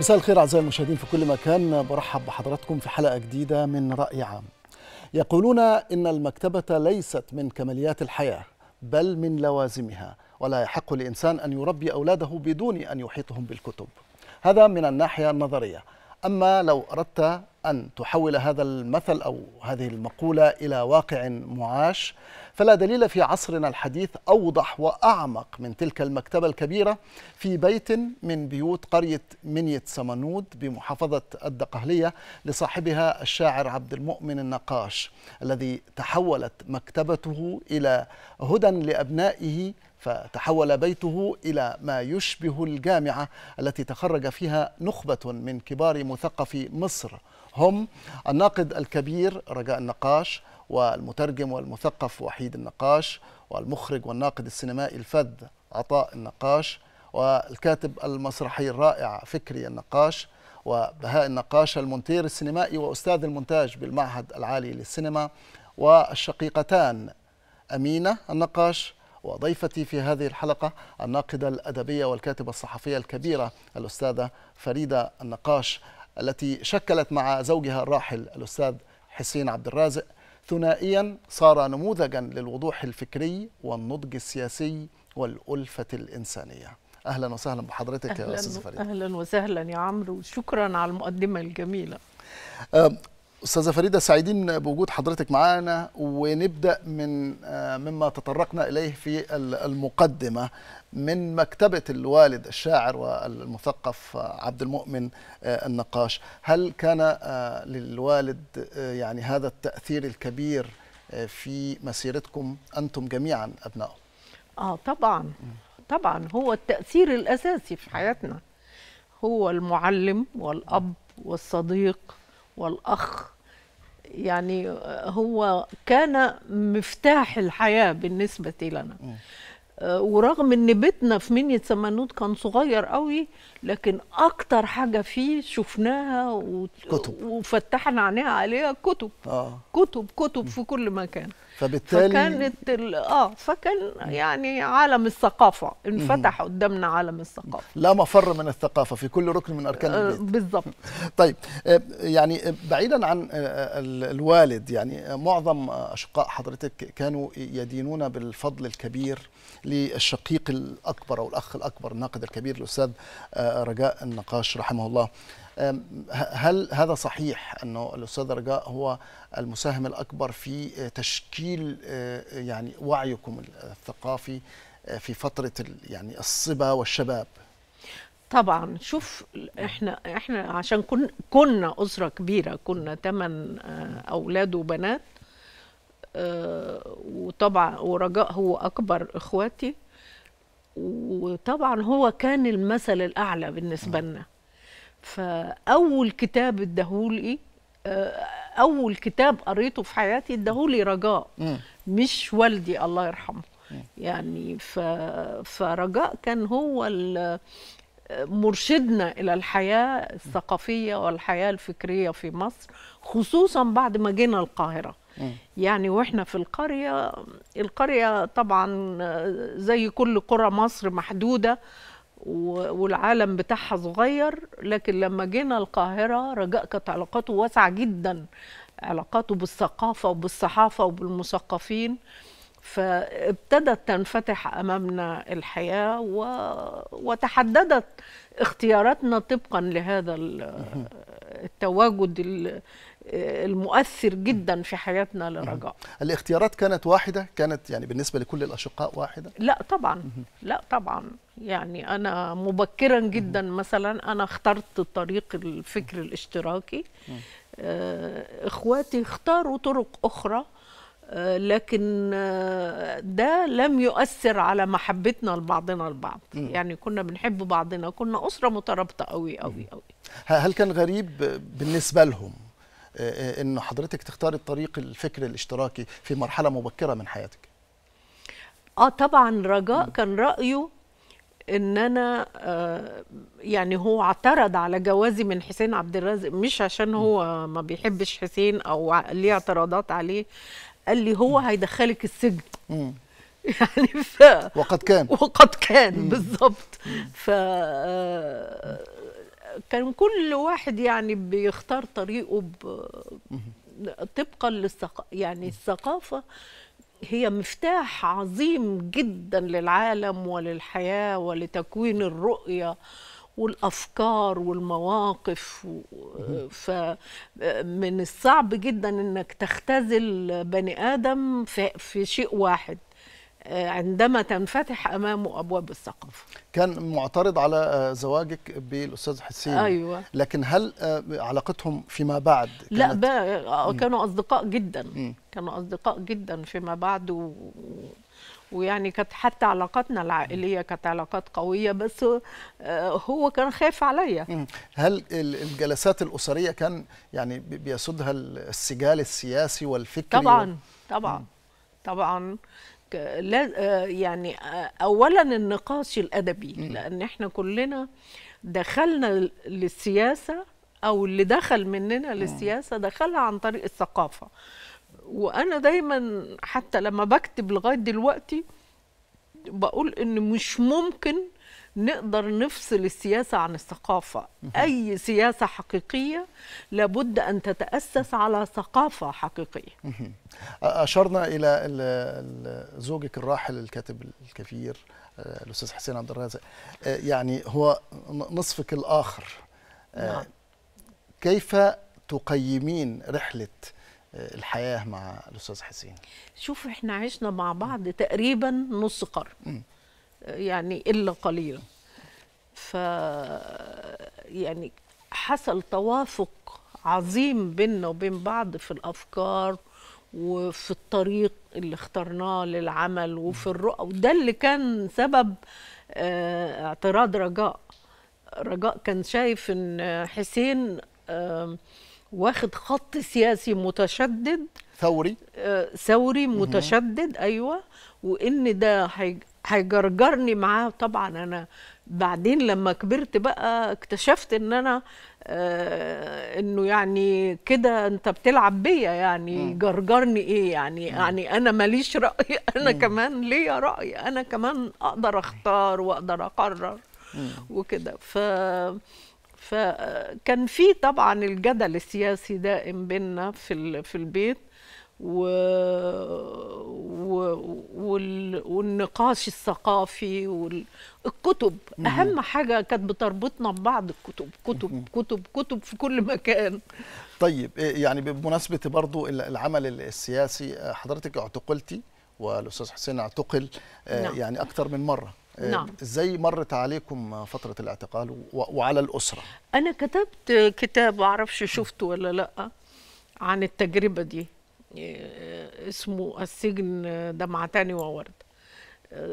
مساء الخير أعزائي المشاهدين في كل مكان برحب بحضراتكم في حلقة جديدة من رأي عام يقولون إن المكتبة ليست من كماليات الحياة بل من لوازمها ولا يحق لإنسان أن يربي أولاده بدون أن يحيطهم بالكتب هذا من الناحية النظرية أما لو أردت أن تحول هذا المثل أو هذه المقولة إلى واقع معاش فلا دليل في عصرنا الحديث أوضح وأعمق من تلك المكتبة الكبيرة في بيت من بيوت قرية منية سمنود بمحافظة الدقهلية لصاحبها الشاعر عبد المؤمن النقاش الذي تحولت مكتبته إلى هدى لأبنائه فتحول بيته إلى ما يشبه الجامعة التي تخرج فيها نخبة من كبار مثقفي مصر هم الناقد الكبير رجاء النقاش والمترجم والمثقف وحيد النقاش والمخرج والناقد السينمائي الفذ عطاء النقاش والكاتب المسرحي الرائع فكري النقاش وبهاء النقاش المونتير السينمائي وأستاذ المونتاج بالمعهد العالي للسينما والشقيقتان أمينة النقاش وضيفتي في هذه الحلقة الناقدة الأدبية والكاتبة الصحفية الكبيرة الأستاذة فريدة النقاش التي شكلت مع زوجها الراحل الأستاذ حسين عبد الرازق ثنائيا صار نموذجا للوضوح الفكري والنضج السياسي والألفة الإنسانية أهلا وسهلا بحضرتك يا أستاذ فريد أهلا وسهلا يا عمرو وشكرا على المقدمة الجميلة استاذه فريده سعيدين بوجود حضرتك معانا ونبدا من آه، مما تطرقنا اليه في المقدمه من مكتبه الوالد الشاعر والمثقف آه، عبد المؤمن آه، النقاش هل كان للوالد يعني هذا التاثير الكبير في مسيرتكم انتم جميعا ابنائه اه طبعا طبعا هو التاثير الاساسي في حياتنا هو المعلم والاب والصديق والأخ يعني هو كان مفتاح الحياة بالنسبة لنا آه، ورغم ان بيتنا في مينية سمنود كان صغير قوي لكن اكتر حاجه فيه شفناها و... كتب. وفتحنا عينيها عليها كتب آه. كتب كتب في كل مكان فبالتالي فكانت اه فكان يعني عالم الثقافه انفتح قدامنا عالم الثقافه لا مفر من الثقافه في كل ركن من اركان آه، البيت بالظبط طيب آه، يعني آه، بعيدا عن الوالد يعني معظم اشقاء حضرتك كانوا يدينون بالفضل الكبير للشقيق الاكبر او الاخ الاكبر الناقد الكبير الاستاذ رجاء النقاش رحمه الله هل هذا صحيح انه الاستاذ رجاء هو المساهم الاكبر في تشكيل يعني وعيكم الثقافي في فتره يعني الصبا والشباب طبعا شوف احنا احنا عشان كن كنا اسره كبيره كنا ثمان اولاد وبنات وطبعا ورجاء هو اكبر اخواتي وطبعا هو كان المثل الاعلى بالنسبه نعم. لنا فاول كتاب اداهولي آه، اول كتاب قريته في حياتي اداهولي رجاء مش والدي الله يرحمه يعني ف... فرجاء كان هو مرشدنا الى الحياه الثقافيه والحياه الفكريه في مصر خصوصا بعد ما جينا القاهره يعني واحنا في القريه القريه طبعا آه، زي كل قرى مصر محدوده والعالم بتاعها صغير لكن لما جينا القاهرة رجاء كانت علاقاته واسعة جدا علاقاته بالثقافة وبالصحافة وبالمثقفين فابتدت تنفتح امامنا الحياه و... وتحددت اختياراتنا طبقا لهذا التواجد المؤثر جدا في حياتنا للرجاء الاختيارات كانت واحدة كانت يعني بالنسبة لكل الأشقاء واحدة لا طبعا لا طبعا يعني أنا مبكرا جدا مثلا أنا اخترت طريق الفكر الاشتراكي آه، إخواتي اختاروا طرق أخرى آه، لكن آه، ده لم يؤثر على محبتنا لبعضنا البعض م. يعني كنا بنحب بعضنا كنا أسرة مترابطة قوي قوي قوي هل كان غريب بالنسبة لهم آه، آه، ان حضرتك تختاري الطريق الفكر الاشتراكي في مرحله مبكره من حياتك اه طبعا رجاء م. كان رايه ان انا آه يعني هو اعترض على جوازي من حسين عبد الرازق مش عشان هو ما بيحبش حسين او ليه اعتراضات عليه قال لي هو هيدخلك السجن م. يعني ف وقد كان وقد كان بالظبط ف آه، كان كل واحد يعني بيختار طريقه ب... طبقا للثقافه يعني الثقافه هي مفتاح عظيم جدا للعالم وللحياه ولتكوين الرؤيه والافكار والمواقف فمن الصعب جدا انك تختزل بني ادم في شيء واحد عندما تنفتح امامه ابواب الثقافه كان معترض على آه، زواجك بالاستاذ حسين ايوه لكن هل آه، علاقتهم فيما بعد كانت لا آه، كانوا اصدقاء جدا م. كانوا اصدقاء جدا فيما بعد و... ويعني كانت حتى علاقاتنا العائليه كانت علاقات قويه بس هو كان خايف عليا هل الجلسات الاسريه كان يعني بيسدها السجال السياسي والفكري طبعا و... طبعا طبعا لا يعني اولا النقاش الادبي لان احنا كلنا دخلنا للسياسه او اللي دخل مننا للسياسه دخلها عن طريق الثقافه وانا دايما حتى لما بكتب لغايه دلوقتي بقول ان مش ممكن نقدر نفصل السياسة عن الثقافة أي سياسة حقيقية لابد أن تتأسس على ثقافة حقيقية أشرنا إلى زوجك الراحل الكاتب الكبير آه، الأستاذ حسين عبد الرازق آه، يعني هو نصفك الآخر آه، نعم. كيف تقيمين رحلة الحياة مع الأستاذ حسين؟ شوف احنا عشنا مع بعض تقريبا نص قرن يعني إلا قليلا ف يعني حصل توافق عظيم بيننا وبين بعض في الأفكار وفي الطريق اللي اخترناه للعمل وفي الرؤى وده اللي كان سبب آه، اعتراض رجاء رجاء كان شايف ان حسين واخد خط سياسي متشدد ثوري آه، ثوري متشدد ايوه وان ده هيجرجرني معاه طبعا انا بعدين لما كبرت بقى اكتشفت ان انا آه انه يعني كده انت بتلعب بيا يعني جرجرني ايه يعني مم. يعني انا ماليش راي انا مم. كمان ليا راي انا كمان اقدر اختار واقدر اقرر وكده ف فكان في طبعا الجدل السياسي دائم بينا في في البيت و... و... وال... والنقاش الثقافي والكتب وال... اهم حاجه كانت بتربطنا ببعض الكتب كتب كتب كتب في كل مكان طيب إيه، يعني بمناسبه برضو العمل السياسي آه، حضرتك اعتقلتي والاستاذ حسين اعتقل آه، نعم. يعني اكثر من مره آه، نعم ازاي مرت عليكم فتره الاعتقال وعلى الاسره انا كتبت كتاب معرفش شفته ولا لا عن التجربه دي يعني، اسمه السجن دمعتاني وورد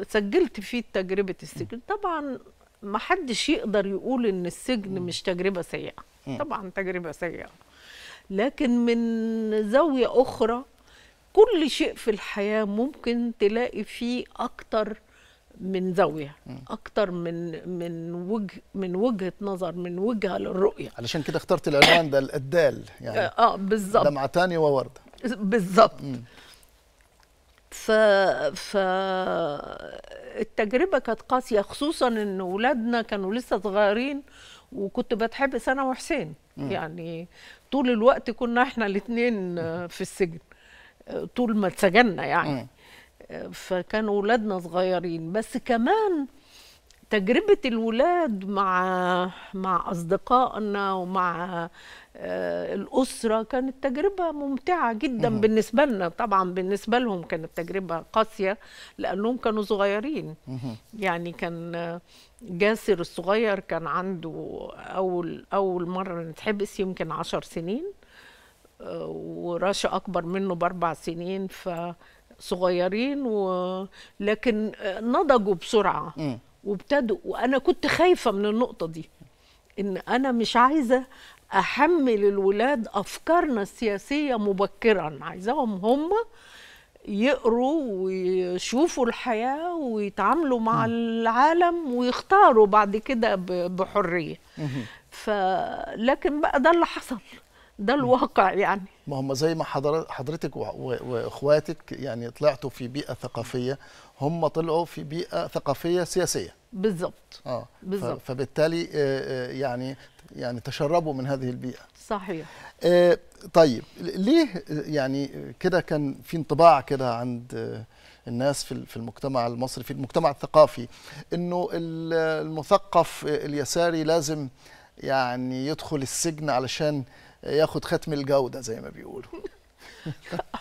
سجلت فيه تجربة السجن طبعا ما حدش يقدر يقول ان السجن مش تجربة سيئة طبعا تجربة سيئة لكن من زاوية أخرى كل شيء في الحياة ممكن تلاقي فيه أكتر من زاويه اكتر من من وجه من وجهه نظر من وجهه للرؤيه علشان كده اخترت العنوان ده الدال يعني اه, آه، بالظبط دمعتان وورده بالظبط ف... ف التجربه كانت قاسيه خصوصا ان ولادنا كانوا لسه صغيرين وكنت بتحبس انا وحسين م. يعني طول الوقت كنا احنا الاثنين في السجن طول ما اتسجنا يعني م. فكانوا ولادنا صغيرين بس كمان تجربة الولاد مع مع أصدقائنا ومع آه، الأسرة كانت تجربة ممتعة جدا مم. بالنسبة لنا طبعا بالنسبة لهم كانت تجربة قاسية لأنهم كانوا صغيرين مم. يعني كان جاسر الصغير كان عنده أول أول مرة نتحبس يمكن عشر سنين آه، ورشا أكبر منه بأربع سنين ف صغيرين و... لكن آه، نضجوا بسرعه وابتدوا وانا كنت خايفه من النقطه دي ان انا مش عايزه احمل الولاد افكارنا السياسيه مبكرا عايزاهم هم يقروا ويشوفوا الحياه ويتعاملوا مع العالم ويختاروا بعد كده بحريه فلكن بقى ده اللي حصل ده الواقع يعني ما هم زي ما حضرتك واخواتك يعني طلعتوا في بيئه ثقافيه هم طلعوا في بيئه ثقافيه سياسيه بالظبط اه بالظبط فبالتالي آه، آه، يعني يعني تشربوا من هذه البيئه صحيح آه طيب ليه يعني كده كان في انطباع كده عند الناس في في المجتمع المصري في المجتمع الثقافي انه المثقف اليساري لازم يعني يدخل السجن علشان آه ياخد ختم الجوده زي ما بيقولوا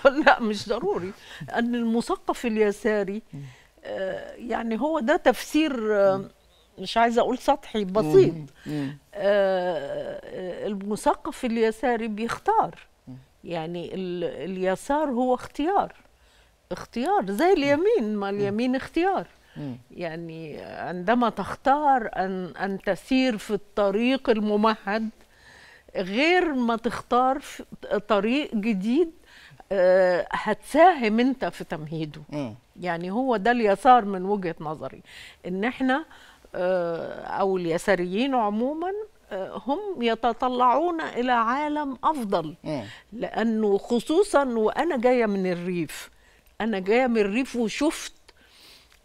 لا مش ضروري ان المثقف اليساري آه، يعني هو ده تفسير آه، مش عايزه اقول سطحي بسيط آه، المثقف اليساري بيختار يعني اليسار هو اختيار اختيار زي اليمين ما اليمين اختيار يعني عندما تختار ان ان تسير في الطريق الممهد غير ما تختار طريق جديد آه، هتساهم انت في تمهيده م. يعني هو ده اليسار من وجهة نظري ان احنا آه، او اليساريين عموما آه، هم يتطلعون الى عالم افضل م. لانه خصوصا وانا جايه من الريف انا جايه من الريف وشفت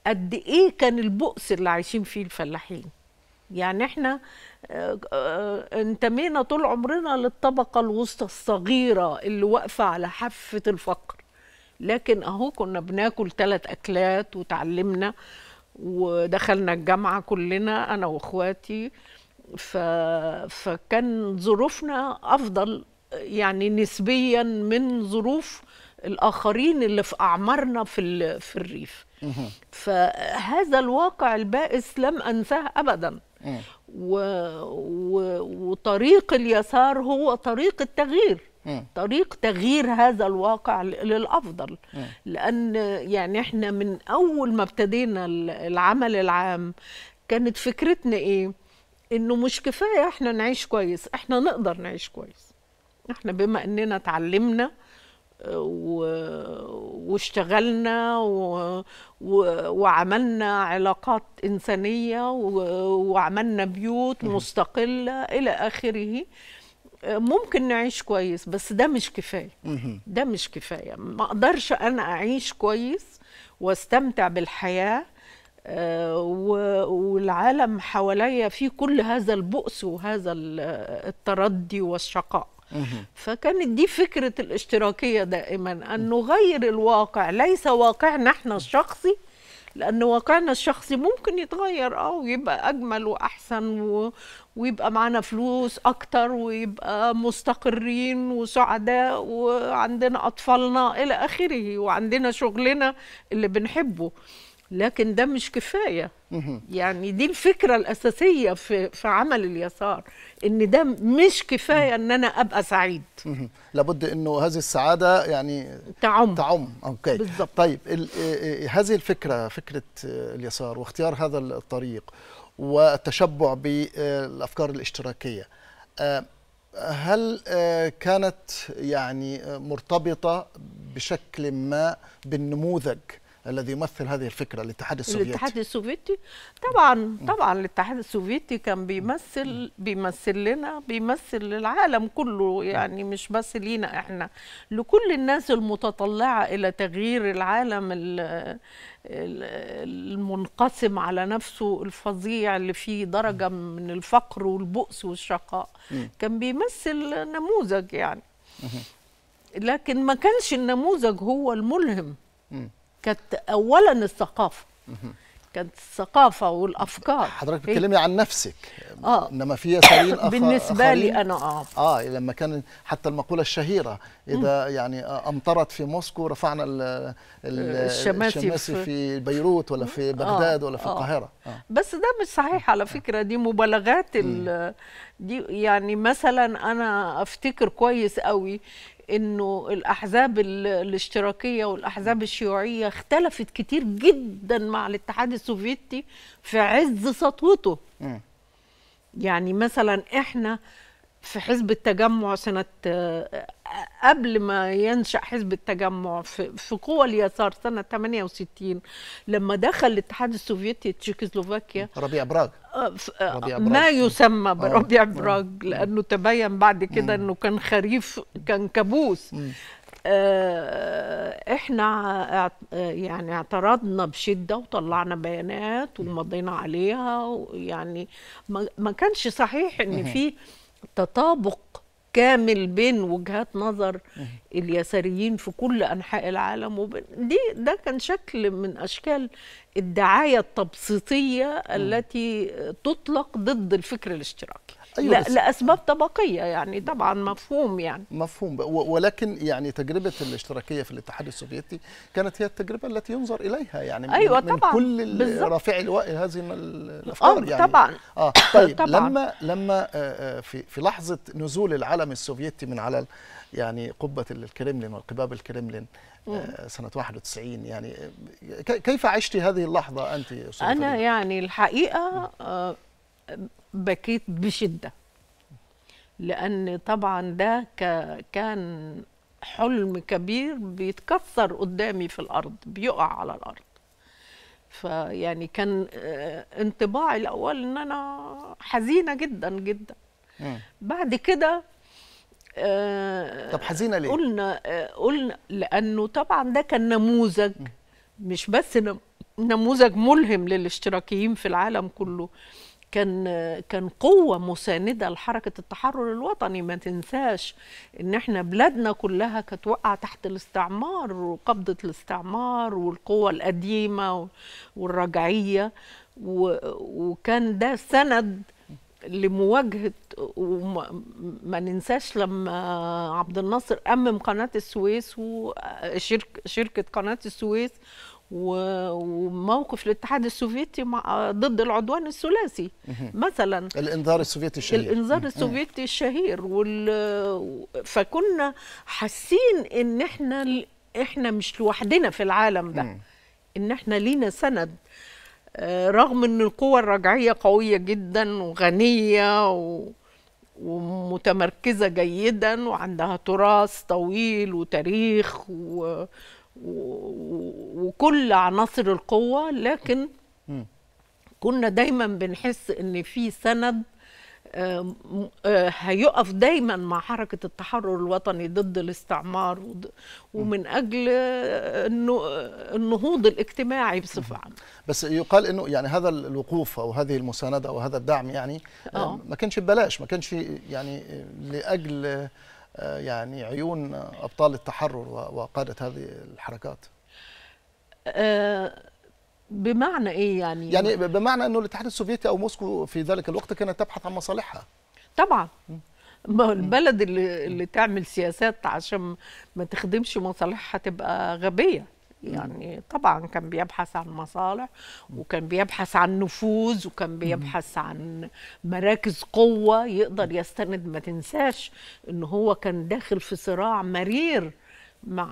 قد ايه كان البؤس اللي عايشين فيه الفلاحين يعني احنا آه، آه، انتمينا طول عمرنا للطبقة الوسطى الصغيرة اللي واقفة على حافة الفقر لكن اهو كنا بناكل ثلاث أكلات وتعلمنا ودخلنا الجامعة كلنا أنا وإخواتي ف... فكان ظروفنا أفضل يعني نسبيا من ظروف الآخرين اللي في أعمارنا في, ال... في الريف فهذا الواقع البائس لم أنساه أبداً إيه. و... و... وطريق اليسار هو طريق التغيير إيه. طريق تغيير هذا الواقع للافضل إيه. لان يعني احنا من اول ما ابتدينا العمل العام كانت فكرتنا ايه انه مش كفايه احنا نعيش كويس احنا نقدر نعيش كويس احنا بما اننا اتعلمنا واشتغلنا و... و... وعملنا علاقات إنسانية و... وعملنا بيوت مستقلة إلى آخره ممكن نعيش كويس بس ده مش كفاية ده مش كفاية ما أقدرش أنا أعيش كويس واستمتع بالحياة آه، والعالم حواليا فيه كل هذا البؤس وهذا التردي والشقاء فكانت دي فكرة الاشتراكية دائما أن نغير الواقع ليس واقعنا احنا الشخصي لأن واقعنا الشخصي ممكن يتغير اه ويبقى أجمل وأحسن و... ويبقى معانا فلوس أكتر ويبقى مستقرين وسعداء وعندنا أطفالنا إلى آخره وعندنا شغلنا اللي بنحبه لكن ده مش كفايه يعني دي الفكره الاساسيه في في عمل اليسار ان ده مش كفايه ان انا ابقى سعيد لابد انه هذه السعاده يعني تعم تعم اوكي بالزبط. طيب هذه الفكره فكره اليسار واختيار هذا الطريق والتشبع بالافكار الاشتراكيه آه، هل آه، كانت يعني مرتبطه بشكل ما بالنموذج الذي يمثل هذه الفكره الاتحاد السوفيتي الاتحاد السوفيتي طبعا طبعا الاتحاد السوفيتي كان بيمثل بيمثل لنا بيمثل للعالم كله يعني مش بس لينا احنا لكل الناس المتطلعه الى تغيير العالم المنقسم على نفسه الفظيع اللي فيه درجه من الفقر والبؤس والشقاء كان بيمثل نموذج يعني لكن ما كانش النموذج هو الملهم كانت اولا الثقافه كانت الثقافه والافكار حضرتك إيه؟ بتتكلمي عن نفسك آه. انما في يساريين آخر بالنسبه لي انا اه اه لما كان حتى المقوله الشهيره اذا مم. يعني امطرت في موسكو رفعنا الـ الـ آه، الشماسي, الشماسي في, في بيروت ولا في آه. بغداد آه. ولا في آه. القاهره آه. بس ده مش صحيح على فكره دي مبالغات دي يعني مثلا انا افتكر كويس قوي انه الاحزاب الاشتراكيه والاحزاب الشيوعيه اختلفت كتير جدا مع الاتحاد السوفيتي في عز سطوته يعني مثلا احنا في حزب التجمع سنة آه، قبل ما ينشأ حزب التجمع في قوى اليسار سنة 68 لما دخل الاتحاد السوفيتي تشيكوسلوفاكيا ربيع براغ آه، آه، ما يسمى بربيع براغ لأنه تبين بعد كده أنه كان خريف كان كابوس احنا يعني اعترضنا بشده وطلعنا بيانات ومضينا عليها يعني ما كانش صحيح ان في تطابق كامل بين وجهات نظر اليساريين في كل انحاء العالم وبين دي ده كان شكل من اشكال الدعايه التبسيطيه التي تطلق ضد الفكر الاشتراكي أيوة لا لاسباب طبقيه يعني طبعا مفهوم يعني مفهوم ولكن يعني تجربه الاشتراكيه في الاتحاد السوفيتي كانت هي التجربه التي ينظر اليها يعني أيوة من, طبعا من كل رافعي لواء هذه الافكار آه يعني طبعا اه طيب طبعا لما لما آه، آه، في في لحظه نزول العلم السوفيتي من على يعني قبه الكرملين والقباب الكرملين آه، سنة 91 يعني كيف عشت هذه اللحظة أنت أنا فريق؟ يعني الحقيقة بكيت بشده لان طبعا ده كان حلم كبير بيتكسر قدامي في الارض بيقع على الارض فيعني كان آه، انطباعي الاول ان انا حزينه جدا جدا بعد كده آه، طب حزينه ليه قلنا آه، قلنا لانه طبعا ده كان نموذج مش بس نموذج ملهم للاشتراكيين في العالم كله كان كان قوه مسانده لحركه التحرر الوطني ما تنساش ان احنا بلادنا كلها كانت وقع تحت الاستعمار وقبضه الاستعمار والقوه القديمه والرجعيه وكان ده سند لمواجهه وما ننساش لما عبد الناصر أمم قناة السويس وشركة قناة السويس وموقف الاتحاد السوفيتي مع ضد العدوان الثلاثي مثلا الانذار السوفيتي الشهير الانذار السوفيتي الشهير وال... فكنا حاسين ان احنا احنا مش لوحدنا في العالم ده ان احنا لينا سند آه، رغم ان القوى الرجعيه قويه جدا وغنيه و... ومتمركزه جيدا وعندها تراث طويل وتاريخ و... وكل عناصر القوة لكن كنا دايما بنحس ان في سند آه، هيقف دايما مع حركة التحرر الوطني ضد الاستعمار ومن أجل النهوض الاجتماعي بصفة عامة بس يقال أنه يعني هذا الوقوف أو هذه المساندة أو هذا الدعم يعني آه، آه. ما كانش ببلاش ما كانش يعني لأجل آه، يعني عيون ابطال التحرر وقاده هذه الحركات آه، بمعنى ايه يعني يعني بمعنى انه الاتحاد السوفيتي او موسكو في ذلك الوقت كانت تبحث عن مصالحها طبعا ما هو البلد اللي, اللي تعمل سياسات عشان ما تخدمش مصالحها تبقى غبيه يعني طبعا كان بيبحث عن مصالح وكان بيبحث عن نفوذ وكان بيبحث عن مراكز قوة يقدر يستند ما تنساش ان هو كان داخل في صراع مرير مع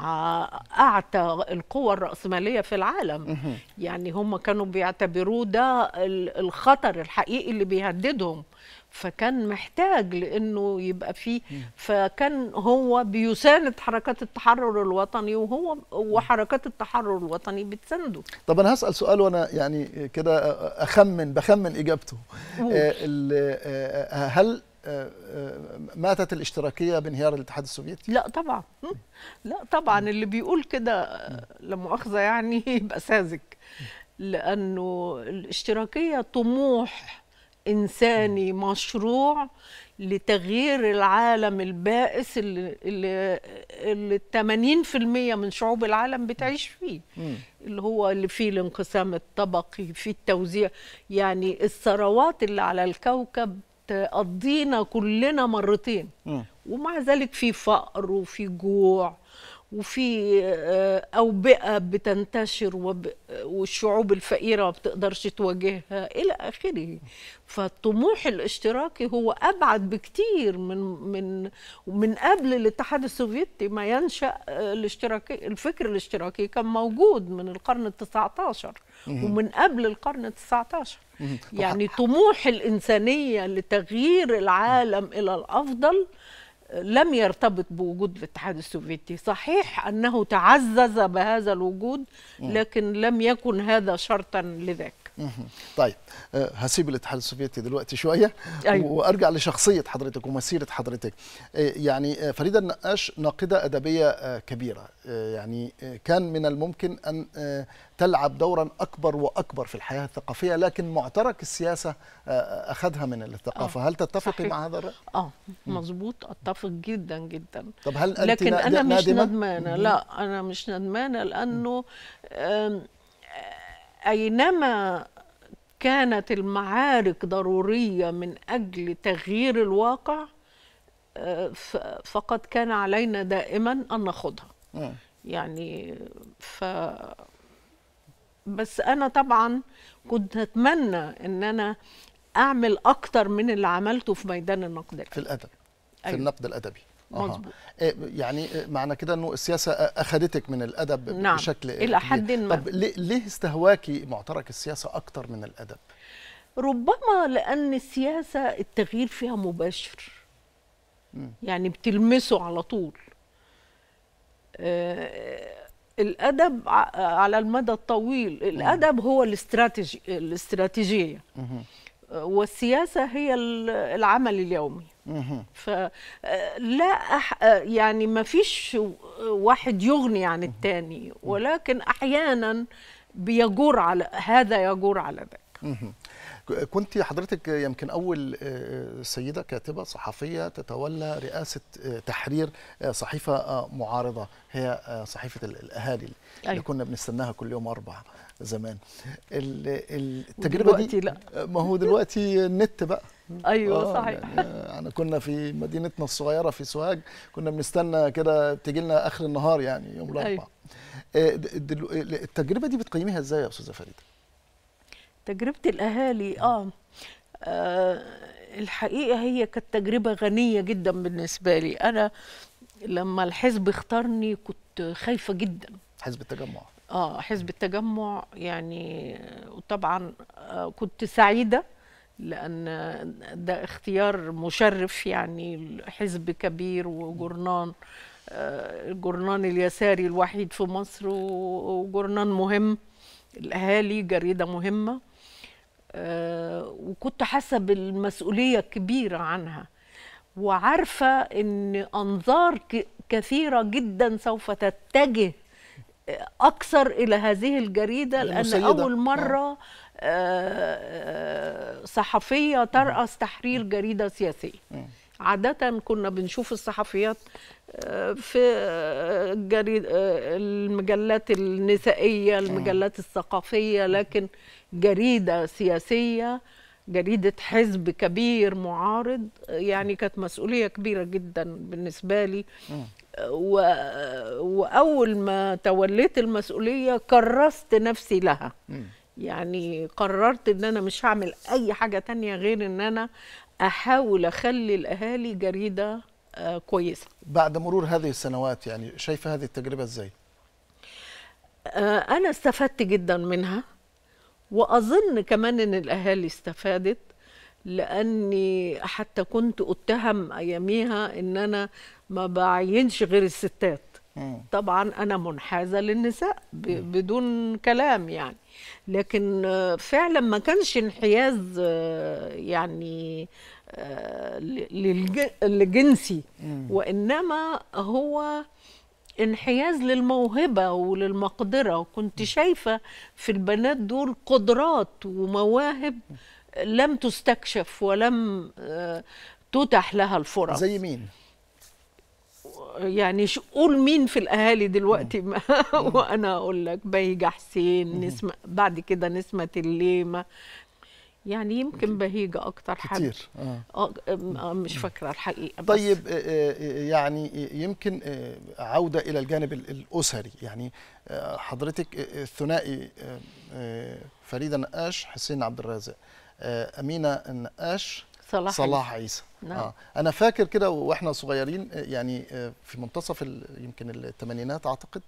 اعتى القوى الراسماليه في العالم يعني هم كانوا بيعتبروه ده الخطر الحقيقي اللي بيهددهم فكان محتاج لانه يبقى فيه فكان هو بيساند حركات التحرر الوطني وهو وحركات التحرر الوطني بتسنده طب انا هسال سؤال وانا يعني كده اخمن بخمن اجابته آه، آه، هل آه، ماتت الاشتراكيه بانهيار الاتحاد السوفيتي؟ لا طبعا لا طبعا اللي بيقول كده لا مؤاخذه يعني يبقى ساذج لانه الاشتراكيه طموح انساني مشروع لتغيير العالم البائس اللي اللي, اللي 80% من شعوب العالم بتعيش فيه اللي هو اللي فيه الانقسام الطبقي في التوزيع يعني الثروات اللي على الكوكب تقضينا كلنا مرتين ومع ذلك في فقر وفي جوع وفي آه، أوبئة بتنتشر والشعوب الفقيرة ما بتقدرش تواجهها إلى آخره فالطموح الاشتراكي هو أبعد بكتير من من من قبل الاتحاد السوفيتي ما ينشأ آه، الاشتراكي الفكر الاشتراكي كان موجود من القرن ال 19 ومن قبل القرن ال 19 يعني طموح الإنسانية لتغيير العالم إلى الأفضل لم يرتبط بوجود الاتحاد السوفيتي صحيح أنه تعزز بهذا الوجود لكن لم يكن هذا شرطا لذاك طيب آه، هسيب الاتحاد السوفيتي دلوقتي شويه أيوة. وارجع لشخصيه حضرتك ومسيره حضرتك آه، يعني آه، فريده النقاش ناقده ادبيه كبيره يعني كان من الممكن ان تلعب دورا اكبر واكبر في الحياه الثقافيه لكن معترك السياسه اخذها من الثقافه آه. هل تتفقي مع هذا الراي اه مظبوط اتفق جدا جدا طب هل لكن انا مش ندمانه لا انا مش ندمانه لانه اينما كانت المعارك ضروريه من اجل تغيير الواقع آه، فقد كان علينا دائما ان نخوضها يعني ف بس انا طبعا كنت اتمنى ان انا اعمل اكتر من اللي عملته في ميدان النقد الادبي في الادب أيوه. في النقد الادبي مظبوط إيه، يعني إيه، معنى كده انه السياسه اخذتك من الادب نعم. بشكل الى حد ما طب ليه استهواكي معترك السياسه اكتر من الادب ربما لان السياسه التغيير فيها مباشر م. يعني بتلمسه على طول آه الادب على المدى الطويل الادب هو الاستراتيجي الاستراتيجيه آه، والسياسه هي العمل اليومي فلا آه، أح... آه، يعني ما فيش واحد يغني عن الثاني ولكن احيانا بيجور على هذا يجور على ذاك كنت حضرتك يمكن اول آه، سيده كاتبه صحفيه تتولى رئاسه تحرير صحيفه معارضه هي صحيفه الاهالي اللي أيوة. كنا بنستناها كل يوم اربع زمان التجربه دي لا. ما هو دلوقتي النت بقى ايوه آه، صحيح يعني آه، انا كنا في مدينتنا الصغيره في سوهاج كنا بنستنى كده تجي لنا اخر النهار يعني يوم الاربعاء أيوة. آه، التجربه دي بتقيميها ازاي يا استاذه فريده تجربه الاهالي اه, نعم. آه الحقيقه هي كانت تجربه غنيه جدا بالنسبه لي انا لما الحزب اختارني كنت خايفه جدا حزب التجمع اه حزب التجمع يعني وطبعا كنت سعيده لأن ده اختيار مشرف يعني حزب كبير وجرنان الجرنان آه، اليساري الوحيد في مصر وجرنان مهم الأهالي جريدة مهمة آه، وكنت حاسة بالمسؤولية الكبيرة عنها وعارفة أن أنظار كثيرة جدا سوف تتجه اكثر الى هذه الجريده لان اول نعم. مره آه، آه، صحفيه ترأس تحرير جريده سياسيه عاده كنا بنشوف الصحفيات آه، في جريد المجلات النسائيه المجلات الثقافيه لكن جريده سياسيه جريدة حزب كبير معارض يعني كانت مسؤولية كبيرة جدا بالنسبة لي و... واول ما توليت المسؤوليه كرست نفسي لها يعني قررت ان انا مش هعمل اي حاجه تانية غير ان انا احاول اخلي الاهالي جريده آه، كويسه بعد مرور هذه السنوات يعني شايفه هذه التجربه ازاي آه، انا استفدت جدا منها واظن كمان ان الاهالي استفادت لاني حتى كنت اتهم اياميها ان انا ما بعينش غير الستات طبعا انا منحازه للنساء بدون كلام يعني لكن فعلا ما كانش انحياز آه، يعني آه، لجنسي وانما هو انحياز للموهبة وللمقدرة وكنت شايفة في البنات دول قدرات ومواهب لم تستكشف ولم آه، تتح لها الفرص زي مين؟ يعني قول مين في الاهالي دلوقتي ما وانا اقول لك بهيجه حسين نسمه بعد كده نسمه الليمه يعني يمكن بهيجه اكتر حد كتير آه. آه, آه، مش فاكره الحقيقه بس. طيب آه، يعني يمكن عوده الى الجانب الاسري يعني حضرتك الثنائي فريده نقاش حسين عبد الرازق آه، أمينة النقاش صلاح, صلاح عيسى نعم. آه. انا فاكر كده واحنا صغيرين آه، يعني آه، في منتصف يمكن الثمانينات اعتقد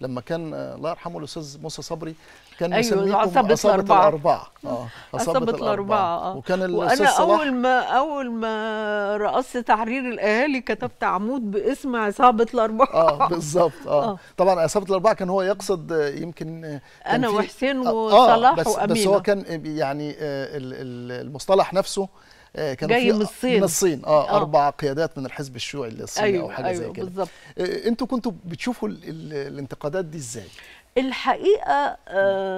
لما كان آه، الله يرحمه الاستاذ موسى صبري كان أيوة مسميكم عصابة, عصابة الأربعة, الأربعة. آه. عصابة, الأربعة آه. وكان وأنا أول ما أول ما رأست تحرير الأهالي كتبت عمود باسم عصابة الأربعة اه بالظبط آه. آه. طبعا عصابة الأربعة كان هو يقصد يمكن أنا وحسين وصلاح آه. بس وأمينة بس هو كان يعني المصطلح نفسه آه، كان جاي من آه، الصين من الصين آه،, آه, اربع قيادات من الحزب الشيوعي الصيني أيوه او حاجه أيوه زي كده بالظبط انتوا كنتوا بتشوفوا الانتقادات دي ازاي؟ الحقيقه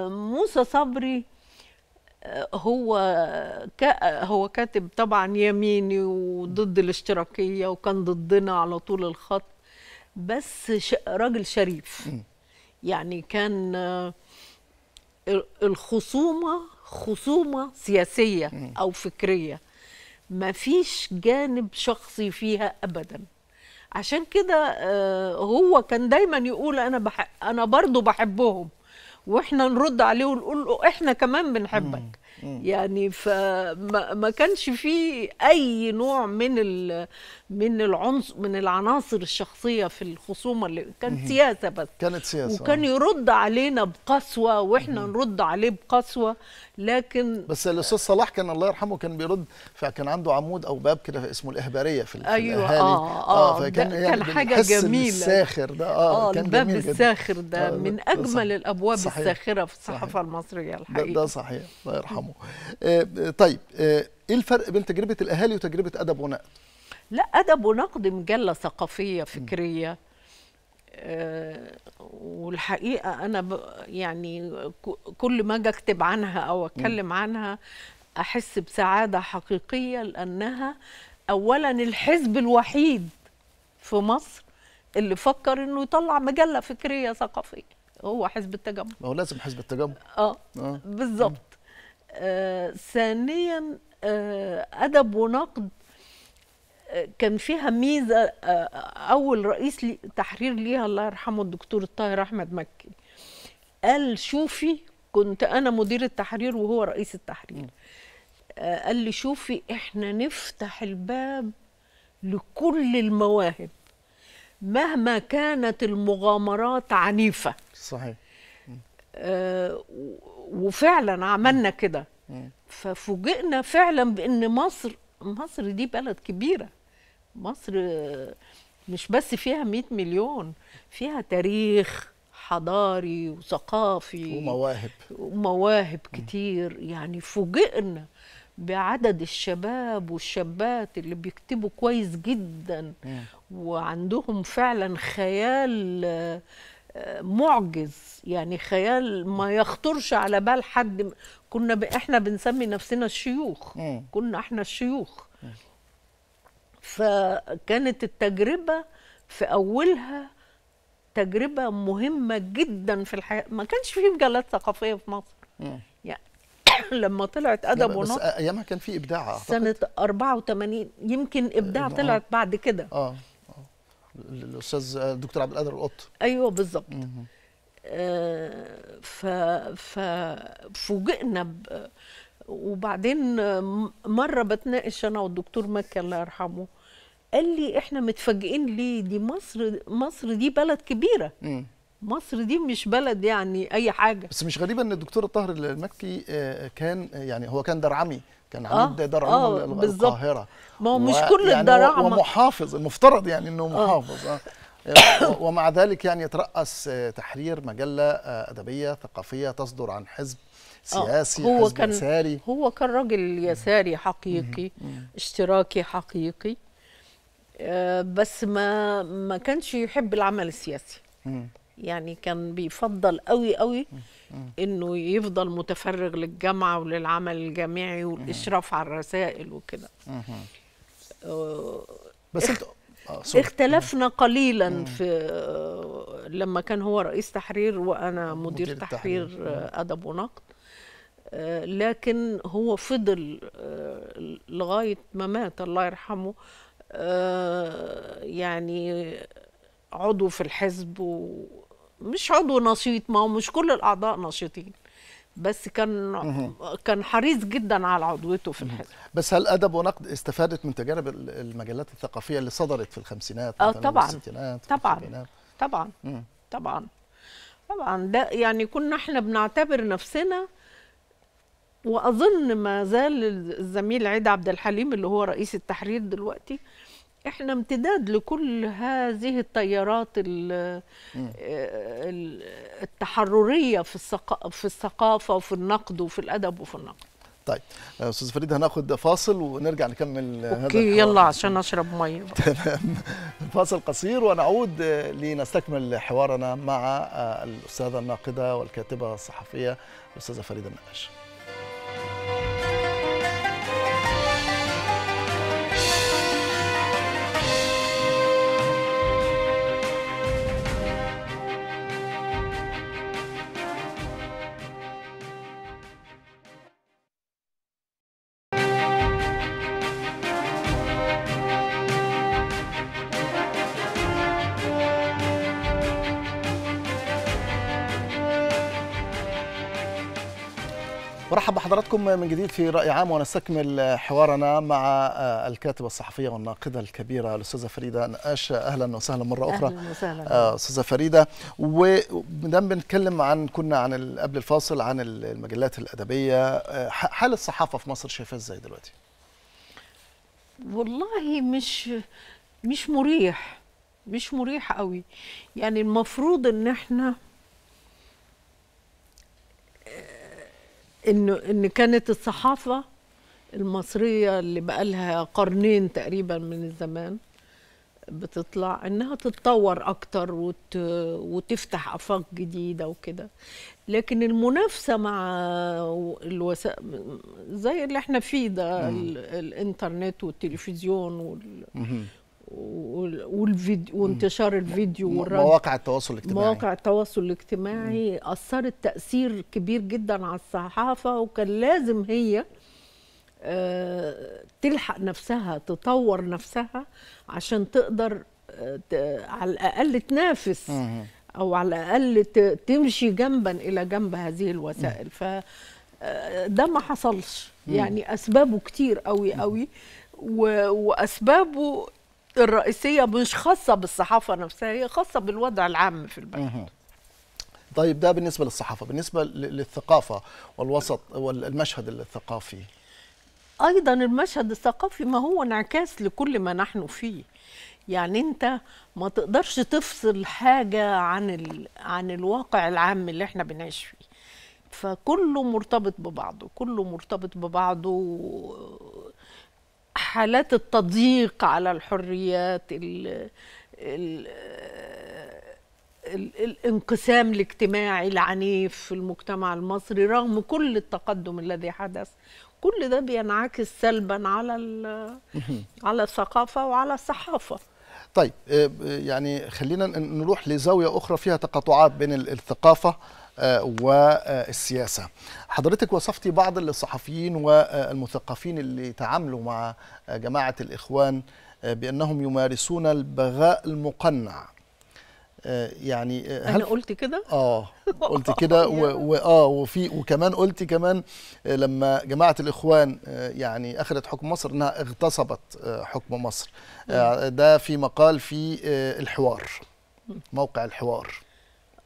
موسى صبري هو هو كاتب طبعا يميني وضد الاشتراكيه وكان ضدنا على طول الخط بس راجل شريف يعني كان الخصومه خصومه سياسيه او فكريه ما فيش جانب شخصي فيها ابدا عشان كده آه، هو كان دايما يقول انا بح... انا برضو بحبهم واحنا نرد عليه ونقول له احنا كمان بنحبك يعني فما كانش في اي نوع من من العنصر من العناصر الشخصيه في الخصومه اللي كانت سياسه بس كانت سياسه وكان يرد علينا بقسوه واحنا نرد عليه بقسوه لكن بس الاستاذ صلاح كان الله يرحمه كان بيرد فكان عنده عمود او باب كده اسمه الاهباريه في ايوه الاهالي اه اه, آه فكان يعني كان حاجه جميله الساخر ده اه, آه كان الباب جميل الساخر ده آه من اجمل ده الابواب صحيح. الساخره في الصحافه المصريه الحقيقه ده, ده صحيح الله يرحمه يفهموا آه، آه، طيب آه، ايه الفرق بين تجربه الاهالي وتجربه ادب ونقد لا ادب ونقد مجله ثقافيه فكريه والحقيقه انا ب يعني كل ما اجي اكتب عنها او اتكلم م. عنها احس بسعاده حقيقيه لانها اولا الحزب الوحيد في مصر اللي فكر انه يطلع مجله فكريه ثقافيه هو حزب التجمع ما هو لازم حزب التجمع اه, آه. بالظبط آه، ثانيا آه، أدب ونقد آه، كان فيها ميزة أول رئيس تحرير ليها الله يرحمه الدكتور الطاهر أحمد مكي قال شوفي كنت أنا مدير التحرير وهو رئيس التحرير قال لي شوفي إحنا نفتح الباب لكل المواهب مهما كانت المغامرات عنيفة صحيح آه، وفعلا عملنا كده ففوجئنا فعلا بان مصر مصر دي بلد كبيره مصر مش بس فيها 100 مليون فيها تاريخ حضاري وثقافي ومواهب ومواهب كتير يعني فوجئنا بعدد الشباب والشابات اللي بيكتبوا كويس جدا وعندهم فعلا خيال معجز يعني خيال ما يخطرش على بال حد كنا ب... احنا بنسمي نفسنا الشيوخ كنا احنا الشيوخ فكانت التجربه في اولها تجربه مهمه جدا في الحياه ما كانش في مجلات ثقافيه في مصر يعني لما طلعت ادب ونص بس ايامها كان في ابداع أعتقد. سنه 84 يمكن ابداع آه. طلعت بعد كده اه الاستاذ الدكتور عبد القادر القط ايوه بالظبط آه، ف ففوجئنا ب... وبعدين مره بتناقش انا والدكتور مكي الله يرحمه قال لي احنا متفاجئين ليه دي مصر مصر دي بلد كبيره مصر دي مش بلد يعني اي حاجه بس مش غريبه ان الدكتور طاهر المكي آه، كان يعني هو كان درعمي كان عميد آه دراعمة آه القاهرة ما هو مش كل يعني الدراعمة ومحافظ المفترض يعني انه آه. محافظ آه. ومع ذلك يعني يترأس آه، تحرير مجلة آه، أدبية ثقافية تصدر عن حزب سياسي هو حزب كان يساري هو كان راجل يساري حقيقي اشتراكي حقيقي بس ما ما كانش يحب العمل السياسي يعني كان بيفضل قوي قوي انه يفضل متفرغ للجامعه وللعمل الجامعي والاشراف على الرسائل وكده أه، بس انت آه، اختلفنا قليلا في آه، لما كان هو رئيس تحرير وانا مدير, مدير تحرير, تحرير ادب ونقد لكن هو فضل لغايه ما مات الله يرحمه يعني عضو في الحزب و مش عضو نشيط ما هو مش كل الاعضاء نشيطين بس كان كان حريص جدا على عضويته في الحزب بس هل ادب ونقد استفادت من تجارب المجلات الثقافيه اللي صدرت في الخمسينات اه طبعا طبعا طبعا طبعا طبعا ده يعني كنا احنا بنعتبر نفسنا واظن ما زال الزميل عيد عبد الحليم اللي هو رئيس التحرير دلوقتي احنا امتداد لكل هذه التيارات آه، التحرريه في الثقافه في الثقافه وفي النقد وفي الادب وفي النقد طيب آه، استاذ فريد هناخد فاصل ونرجع نكمل أوكي هذا اوكي يلا عشان اشرب ميه تمام فاصل قصير ونعود آه، لنستكمل حوارنا مع الاستاذه الناقده والكاتبه الصحفيه الاستاذه فريده النقاش ورحب بحضراتكم من جديد في رأي عام ونستكمل حوارنا مع آه، الكاتبة الصحفية والناقدة الكبيرة الأستاذة فريدة نقاش أهلا وسهلا مرة أخرى أهلا وسهلا آه، أستاذة فريدة ودام بنتكلم عن كنا عن قبل الفاصل عن المجلات الأدبية آه، حال الصحافة في مصر شايفاها إزاي دلوقتي؟ والله مش مش مريح مش مريح قوي يعني المفروض إن إحنا انه ان كانت الصحافه المصريه اللي بقى لها قرنين تقريبا من الزمان بتطلع انها تتطور اكتر وت... وتفتح افاق جديده وكده لكن المنافسه مع الوسائل زي اللي احنا فيه ده ال... الانترنت والتلفزيون وال... والفيديو وانتشار الفيديو مواقع التواصل الاجتماعي مواقع التواصل الاجتماعي اثرت تاثير كبير جدا على الصحافه وكان لازم هي آه، تلحق نفسها تطور نفسها عشان تقدر آه، على الاقل تنافس او على الاقل تمشي جنبا الى جنب هذه الوسائل ف آه، ده ما حصلش يعني اسبابه كتير قوي قوي واسبابه الرئيسيه مش خاصه بالصحافه نفسها هي خاصه بالوضع العام في البلد طيب ده بالنسبه للصحافه بالنسبه للثقافه والوسط والمشهد الثقافي ايضا المشهد الثقافي ما هو انعكاس لكل ما نحن فيه يعني انت ما تقدرش تفصل حاجه عن ال... عن الواقع العام اللي احنا بنعيش فيه فكله مرتبط ببعضه كله مرتبط ببعضه حالات التضييق على الحريات الـ الـ الانقسام الاجتماعي العنيف في المجتمع المصري رغم كل التقدم الذي حدث كل ده بينعكس سلبا على على الثقافه وعلى الصحافه طيب آه، آه، يعني خلينا نروح لزاويه اخرى فيها تقاطعات بين الثقافه والسياسة حضرتك وصفتي بعض الصحفيين والمثقفين اللي تعاملوا مع جماعة الإخوان بأنهم يمارسون البغاء المقنع يعني هل انا قلت كده اه قلت كده واه وفي وكمان قلت كمان لما جماعه الاخوان يعني اخذت حكم مصر انها اغتصبت آه، حكم مصر آه، ده في مقال في آه، الحوار موقع الحوار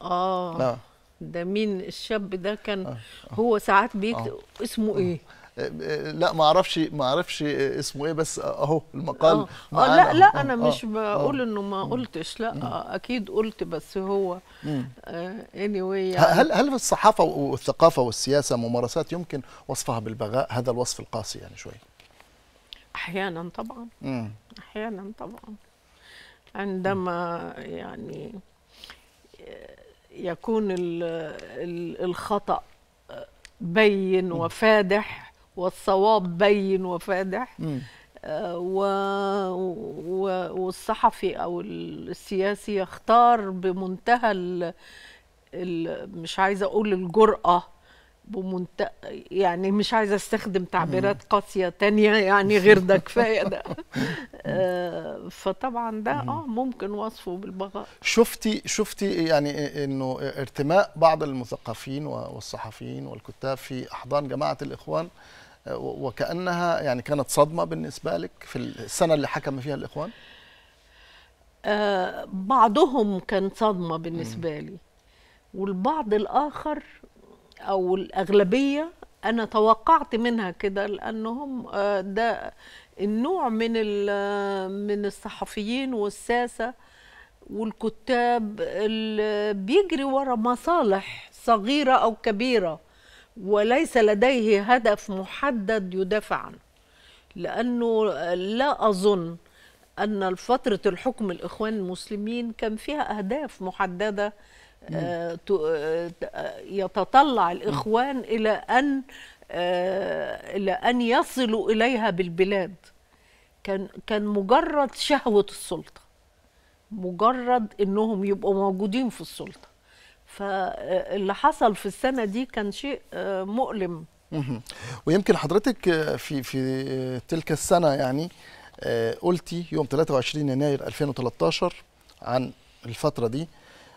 اه, آه. ده مين الشاب ده كان آه. هو ساعات بيكتب آه. اسمه آه. ايه آه، لا ما اعرفش ما اعرفش اسمه ايه بس اهو المقال آه. آه لا لا أوه. انا آه. مش بقول انه ما قلتش لا مم. اكيد قلت بس هو اني آه anyway يعني. هل هل في الصحافه والثقافه والسياسه ممارسات يمكن وصفها بالبغاء هذا الوصف القاسي يعني شوي احيانا طبعا مم. احيانا طبعا عندما يعني يكون الخطأ بين وفادح والصواب بين وفادح آه، و... و... والصحفي او السياسي يختار بمنتهى ال... ال... مش عايزه اقول الجراه بمنت... يعني مش عايزه استخدم تعبيرات قاسيه تانية يعني غير ده كفايه ده آه، فطبعا ده اه ممكن وصفه بالبغاء شفتي شفتي يعني انه ارتماء بعض المثقفين والصحفيين والكتاب في احضان جماعه الاخوان آه، وكانها يعني كانت صدمه بالنسبه لك في السنه اللي حكم فيها الاخوان آه، بعضهم كان صدمه بالنسبه لي والبعض الاخر او الاغلبيه انا توقعت منها كده لانهم آه، ده النوع من آه، من الصحفيين والساسه والكتاب اللي بيجري ورا مصالح صغيره او كبيره وليس لديه هدف محدد يدافع عنه لانه لا اظن ان فتره الحكم الاخوان المسلمين كان فيها اهداف محدده يتطلع الإخوان إلى أن إلى أن يصلوا إليها بالبلاد كان كان مجرد شهوة السلطة مجرد إنهم يبقوا موجودين في السلطة فاللي حصل في السنة دي كان شيء مؤلم ويمكن حضرتك في في تلك السنة يعني قلتي يوم 23 يناير 2013 عن الفترة دي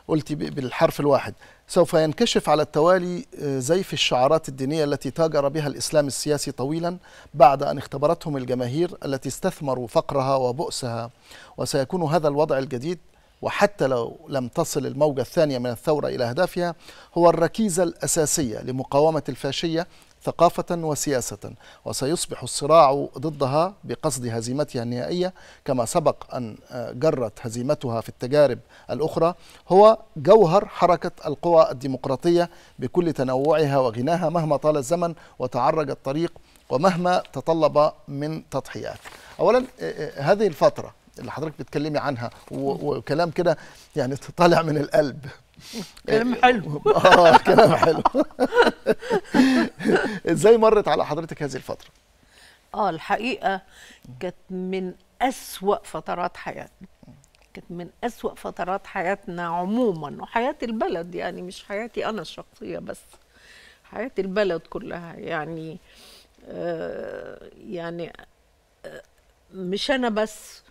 قلت بالحرف الواحد سوف ينكشف على التوالي آه، زيف الشعارات الدينية التي تاجر بها الإسلام السياسي طويلا بعد أن اختبرتهم الجماهير التي استثمروا فقرها وبؤسها وسيكون هذا الوضع الجديد وحتى لو لم تصل الموجة الثانية من الثورة إلى أهدافها هو الركيزة الأساسية لمقاومة الفاشية ثقافة وسياسة وسيصبح الصراع ضدها بقصد هزيمتها النهائية كما سبق أن آه، جرت هزيمتها في التجارب الأخرى هو جوهر حركة القوى الديمقراطية بكل تنوعها وغناها مهما طال الزمن وتعرج الطريق ومهما تطلب من تضحيات أولا آه، آه، هذه الفترة اللي حضرتك بتكلمي عنها وكلام كده يعني طالع من القلب كلام إيه، حلو اه كلام حلو ازاي مرت على حضرتك هذه الفتره اه الحقيقه كانت من اسوا فترات حياتنا كانت من اسوا فترات حياتنا عموما وحياه البلد يعني مش حياتي انا الشخصيه بس حياه البلد كلها يعني آه يعني آه مش انا بس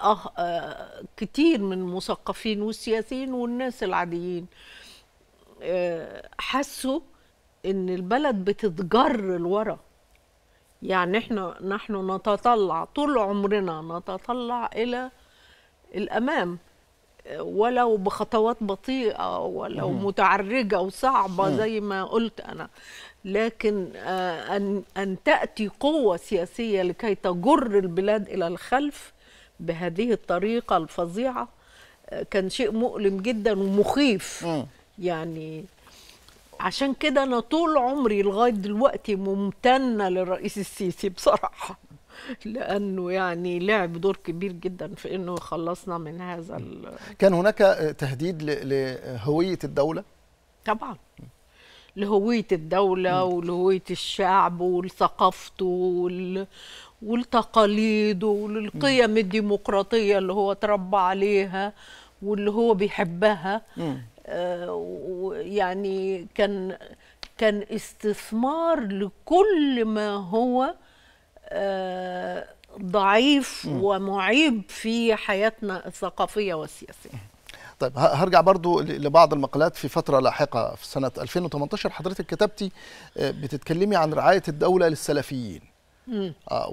آه كتير من المثقفين والسياسيين والناس العاديين آه حسوا ان البلد بتتجر لورا يعني احنا نحن نتطلع طول عمرنا نتطلع الى الامام ولو بخطوات بطيئه ولو مم. متعرجه وصعبه مم. زي ما قلت انا لكن آه، ان ان تاتي قوه سياسيه لكي تجر البلاد الى الخلف بهذه الطريقه الفظيعه آه، كان شيء مؤلم جدا ومخيف م. يعني عشان كده انا طول عمري لغايه دلوقتي ممتنه للرئيس السيسي بصراحه لانه يعني لعب دور كبير جدا في انه يخلصنا من هذا ال... كان هناك تهديد لهويه الدوله طبعا لهويه الدوله ولهويه الشعب ولثقافته وال... ولتقاليده وللقيم الديمقراطية اللي هو تربى عليها واللي هو بيحبها آه، ويعني كان كان استثمار لكل ما هو آه، ضعيف ومعيب في حياتنا الثقافية والسياسية طيب هرجع برضو لبعض المقالات في فترة لاحقة في سنة 2018 حضرتك كتبتي آه، بتتكلمي عن رعاية الدولة للسلفيين آه،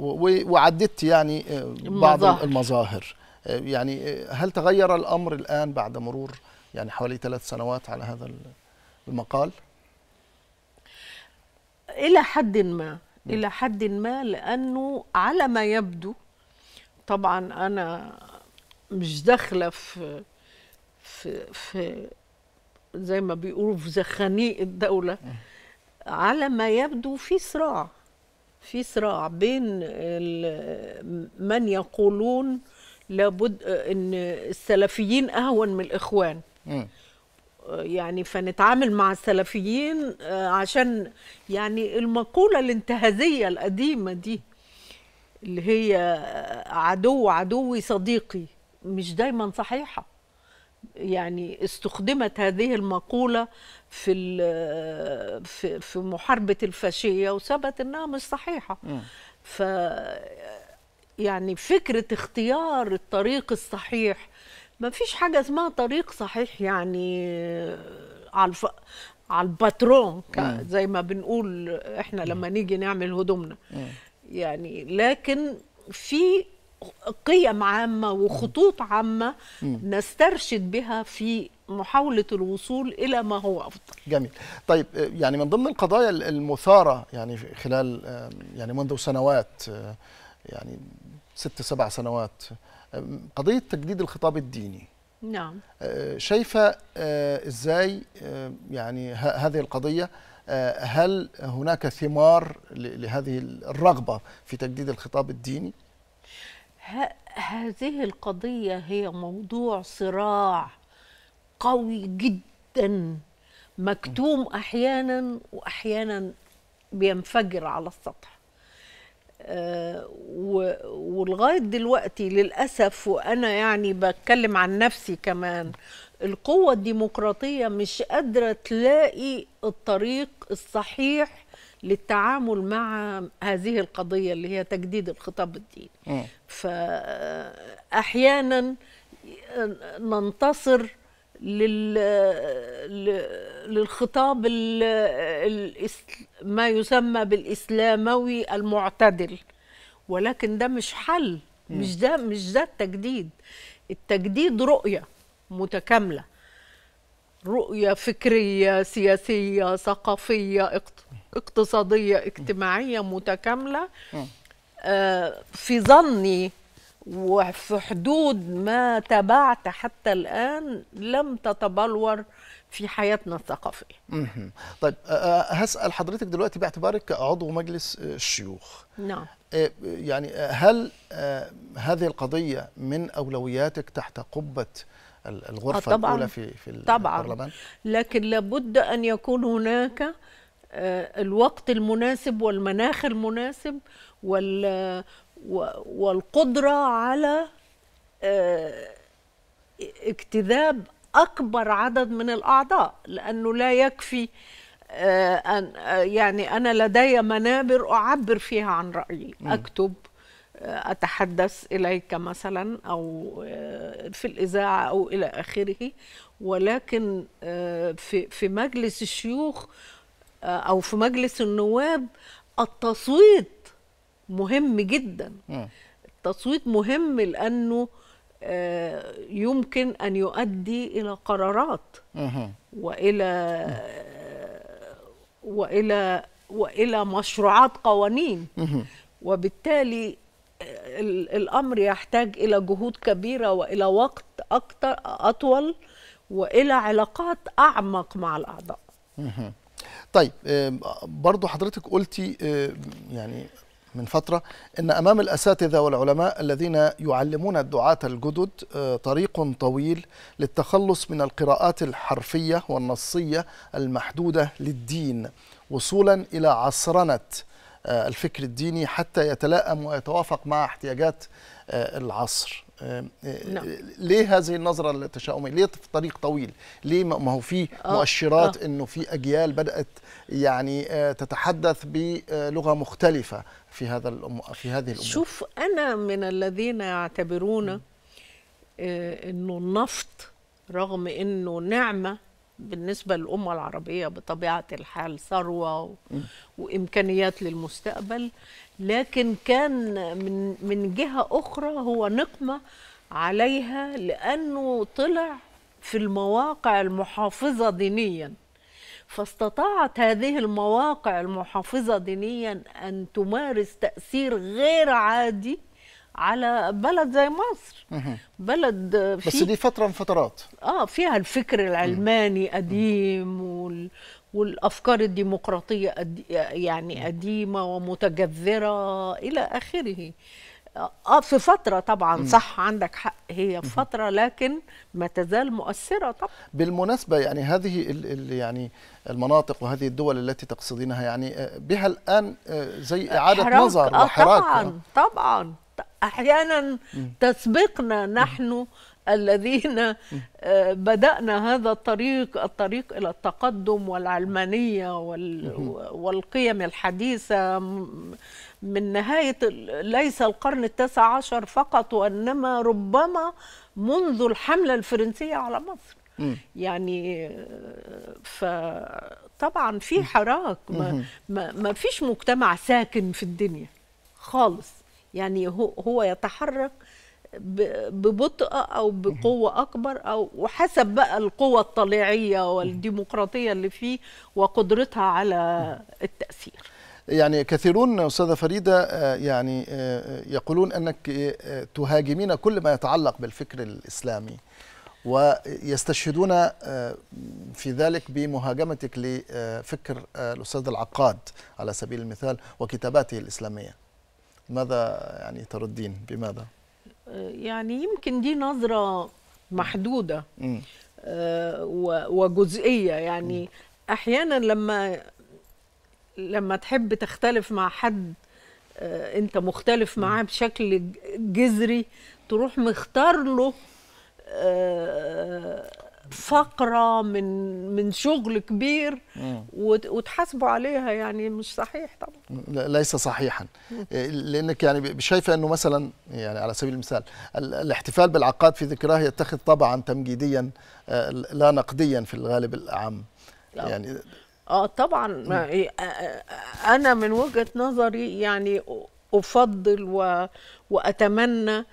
وعددت يعني آه، بعض المظاهر, المظاهر. آه، يعني هل تغير الأمر الآن بعد مرور يعني حوالي ثلاث سنوات على هذا المقال؟ إلى حد ما نعم. إلى حد ما لأنه على ما يبدو طبعا أنا مش داخلة في في في زي ما بيقولوا في زخانيق الدولة على ما يبدو في صراع في صراع بين من يقولون لابد ان السلفيين اهون من الاخوان يعني فنتعامل مع السلفيين آه، عشان يعني المقوله الانتهازيه القديمه دي اللي هي عدو عدوي صديقي مش دايما صحيحه يعني استخدمت هذه المقولة في في في محاربة الفاشية وثبت إنها مش صحيحة ف يعني فكرة اختيار الطريق الصحيح ما فيش حاجة اسمها طريق صحيح يعني على الف... على الباترون زي ما بنقول احنا لما نيجي نعمل هدومنا يعني لكن في قيم عامة وخطوط عامة نسترشد بها في محاولة الوصول إلى ما هو أفضل جميل طيب يعني من ضمن القضايا المثارة يعني خلال يعني منذ سنوات يعني ست سبع سنوات قضية تجديد الخطاب الديني نعم شايفة إزاي يعني هذه القضية هل هناك ثمار لهذه الرغبة في تجديد الخطاب الديني؟ هذه القضية هي موضوع صراع قوي جدا مكتوم أحيانا وأحيانا بينفجر على السطح آه، ولغاية دلوقتي للأسف وأنا يعني بتكلم عن نفسي كمان القوة الديمقراطية مش قادرة تلاقي الطريق الصحيح للتعامل مع هذه القضية اللي هي تجديد الخطاب الديني فأحيانا ننتصر لل... للخطاب ال... الإس... ما يسمى بالإسلاموي المعتدل ولكن ده مش حل مش ده مش ده التجديد التجديد رؤية متكاملة رؤية فكرية سياسية ثقافية اقتصادية اقتصادية اجتماعية متكاملة آه، في ظني وفي حدود ما تابعت حتى الآن لم تتبلور في حياتنا الثقافية طيب آه، آه، هسأل حضرتك دلوقتي باعتبارك عضو مجلس الشيوخ نعم يعني هل هذه القضية من أولوياتك تحت قبة الغرفة طبعًا الأولى في في البرلمان؟ طبعا لكن لابد أن يكون هناك آه، الوقت المناسب والمناخ المناسب وال والقدرة على اجتذاب آه، أكبر عدد من الأعضاء لأنه لا يكفي آه، أن يعني أنا لدي منابر أعبر فيها عن رأيي أكتب أتحدث إليك مثلا أو في الإذاعة أو إلى آخره ولكن في مجلس الشيوخ آه، او في مجلس النواب التصويت مهم جدا التصويت مهم لانه آه، يمكن ان يؤدي الى قرارات والى والى والى مشروعات قوانين وبالتالي آه، الامر يحتاج الى جهود كبيره والى وقت اكثر اطول والى علاقات اعمق مع الاعضاء طيب برضو حضرتك قلتي يعني من فترة أن أمام الأساتذة والعلماء الذين يعلمون الدعاة الجدد آه، طريق طويل للتخلص من القراءات الحرفية والنصية المحدودة للدين وصولا إلى عصرنة آه، الفكر الديني حتى يتلائم ويتوافق مع احتياجات آه، العصر نعم. آه، آه، ليه هذه النظره التشاؤميه ليه في طريق طويل ليه ما هو في آه، مؤشرات انه في اجيال بدات يعني تتحدث بلغه مختلفه في هذا في هذه الامور شوف انا من الذين يعتبرون انه النفط رغم انه نعمه بالنسبه للامه العربيه بطبيعه الحال ثروه و... وامكانيات للمستقبل لكن كان من من جهه اخرى هو نقمه عليها لانه طلع في المواقع المحافظه دينيا فاستطاعت هذه المواقع المحافظه دينيا ان تمارس تاثير غير عادي على بلد زي مصر بلد بس دي فتره من فترات اه فيها الفكر العلماني قديم وال والافكار الديمقراطيه يعني قديمه ومتجذره الى اخره اه, آه، في فتره طبعا صح عندك حق هي فتره لكن ما تزال مؤثره طبعا بالمناسبه يعني هذه يعني المناطق وهذه الدول التي تقصدينها يعني آه، بها الان آه، زي اعاده نظر وحراك طبعا طبعا احيانا تسبقنا نحن الذين آه، بدأنا هذا الطريق الطريق إلى التقدم والعلمانية والقيم الحديثة من نهاية ليس القرن التاسع عشر فقط وإنما ربما منذ الحملة الفرنسية على مصر يعني آه، فطبعا في حراك ما, ما, ما فيش مجتمع ساكن في الدنيا خالص يعني هو يتحرك ببطء او بقوه اكبر او وحسب بقى القوه الطليعيه والديمقراطيه اللي فيه وقدرتها على التاثير يعني كثيرون استاذه فريده آه، يعني آه، يقولون انك آه، تهاجمين كل ما يتعلق بالفكر الاسلامي ويستشهدون في ذلك بمهاجمتك لفكر الاستاذ العقاد على سبيل المثال وكتاباته الاسلاميه ماذا يعني تردين بماذا يعني يمكن دي نظرة محدودة آه، وجزئية يعني أحيانا لما لما تحب تختلف مع حد آه، أنت مختلف معاه بشكل جذري تروح مختار له آه، فقره من من شغل كبير وتحاسبوا عليها يعني مش صحيح طبعا ليس صحيحا إيه، لانك يعني شايفه انه مثلا يعني على سبيل المثال الاحتفال بالعقاد في ذكراه يتخذ طبعا تمجيديا آه، لا نقديا في الغالب العام يعني اه طبعا آه، آه، انا من وجهه نظري يعني افضل واتمنى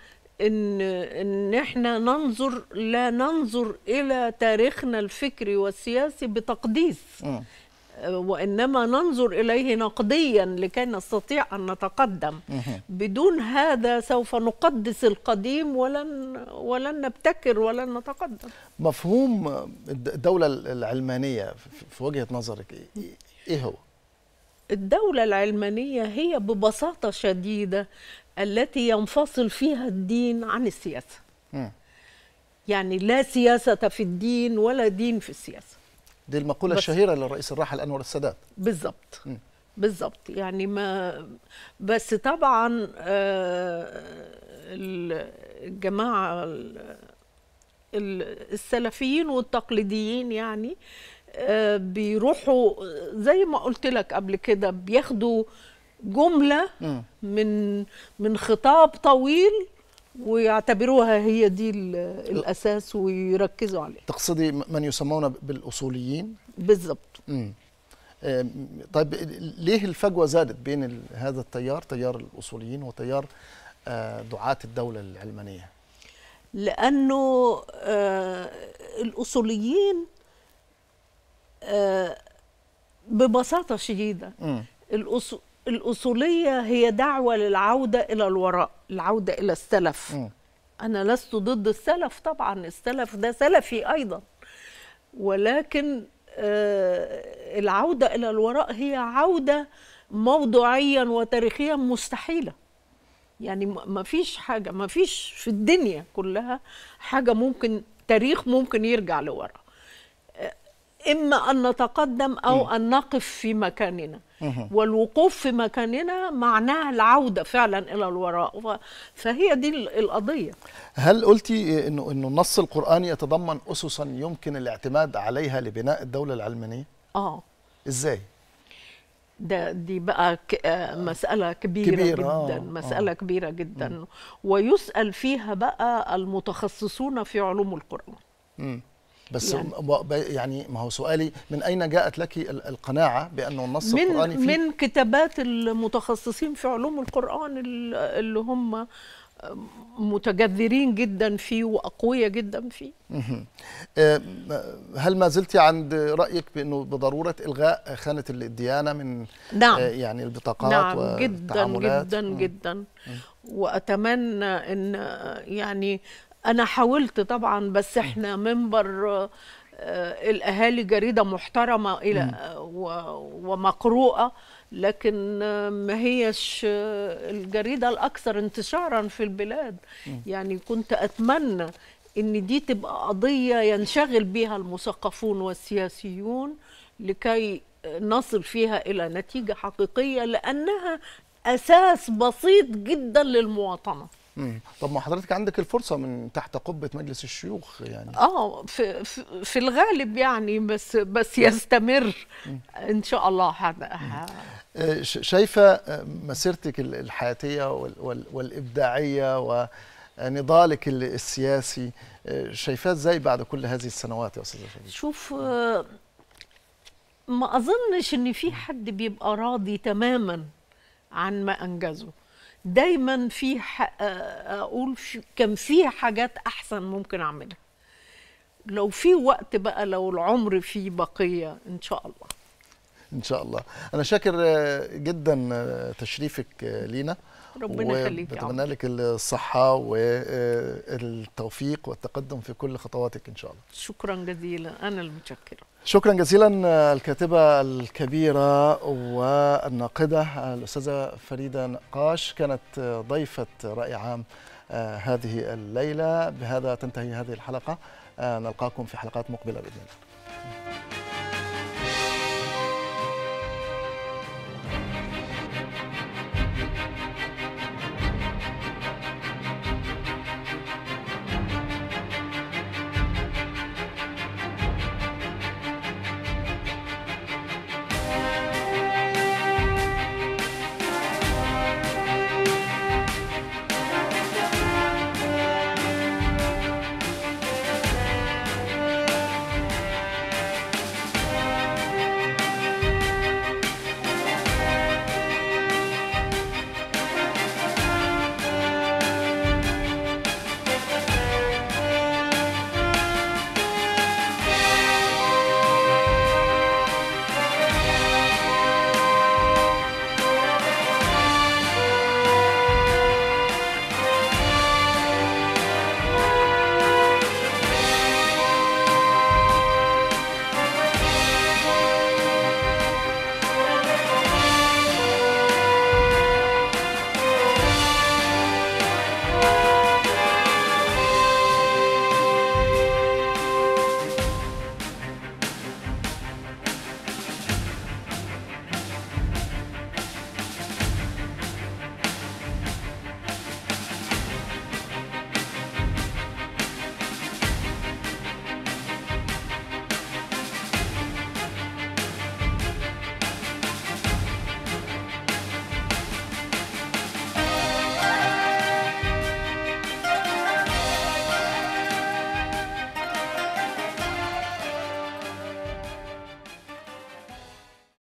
ان ان احنا ننظر لا ننظر الى تاريخنا الفكري والسياسي بتقديس وانما ننظر اليه نقديا لكي نستطيع ان نتقدم بدون هذا سوف نقدس القديم ولن ولن نبتكر ولن نتقدم مفهوم الدوله العلمانيه في وجهه نظرك إيه؟, ايه هو الدولة العلمانية هي ببساطة شديدة التي ينفصل فيها الدين عن السياسه يعني لا سياسه في الدين ولا دين في السياسه دي المقوله الشهيره للرئيس الراحل انور السادات بالظبط بالظبط يعني ما بس طبعا آه، الجماعه السلفيين والتقليديين يعني آه، بيروحوا زي ما قلت لك قبل كده بياخدوا جمله من من خطاب طويل ويعتبروها هي دي الاساس ويركزوا عليها تقصدي من يسمون بالاصوليين بالظبط طيب ليه الفجوه زادت بين هذا التيار تيار الاصوليين وتيار آه، دعاه الدوله العلمانيه لانه آه، الاصوليين آه، ببساطه شديده الأصول الأصولية هي دعوة للعودة إلى الوراء العودة إلى السلف م. أنا لست ضد السلف طبعا السلف ده سلفي أيضا ولكن آه العودة إلى الوراء هي عودة موضوعيا وتاريخيا مستحيلة يعني ما فيش حاجة ما فيش في الدنيا كلها حاجة ممكن تاريخ ممكن يرجع لورا إما أن نتقدم أو أن نقف في مكاننا والوقوف في مكاننا معناه العودة فعلا إلى الوراء فهي دي القضية هل قلتي أنه النص القرآني يتضمن أسسا يمكن الاعتماد عليها لبناء الدولة العلمانية؟ آه إزاي؟ ده دي بقى آه، مسألة كبيرة, كبيرة جدا آه. آه. مسألة آه. كبيرة جدا م. ويسأل فيها بقى المتخصصون في علوم القرآن م. بس يعني, يعني ما هو سؤالي من اين جاءت لك القناعه بانه النص من القراني فيه من كتابات المتخصصين في علوم القران اللي هم متجذرين جدا فيه واقوياء جدا فيه آه، هل ما زلت عند رايك بانه بضروره الغاء خانه الديانه من نعم. آه، يعني البطاقات نعم والتعاملات جدا جدا جدا واتمنى ان يعني انا حاولت طبعا بس احنا منبر آه، الاهالي جريده محترمه الى ومقروءه لكن ما هيش آه، الجريده الاكثر انتشارا في البلاد يعني كنت اتمنى ان دي تبقى قضيه ينشغل بها المثقفون والسياسيون لكي آه، نصل فيها الى نتيجه حقيقيه لانها اساس بسيط جدا للمواطنه مم. طب ما حضرتك عندك الفرصه من تحت قبه مجلس الشيوخ يعني اه في, في, الغالب يعني بس بس يعني. يستمر ان شاء الله آه، شايفه مسيرتك الحياتيه والابداعيه ونضالك السياسي آه، شايفاه ازاي بعد كل هذه السنوات يا استاذه شريف شوف آه، ما اظنش ان في حد بيبقى راضي تماما عن ما انجزه دايما في آه، آه، اقول في كان في حاجات احسن ممكن اعملها لو في وقت بقى لو العمر فيه بقيه ان شاء الله ان شاء الله انا شاكر آه، جدا تشريفك لينا ربنا يخليك بتمنى لك الصحه والتوفيق والتقدم في كل خطواتك ان شاء الله شكرا جزيلا انا المتشكره شكرا جزيلا آه، الكاتبة الكبيرة والناقدة آه، الأستاذة فريدة نقاش كانت آه، ضيفة رأي عام هذه الليلة بهذا تنتهي هذه الحلقة نلقاكم في حلقات مقبلة بإذن الله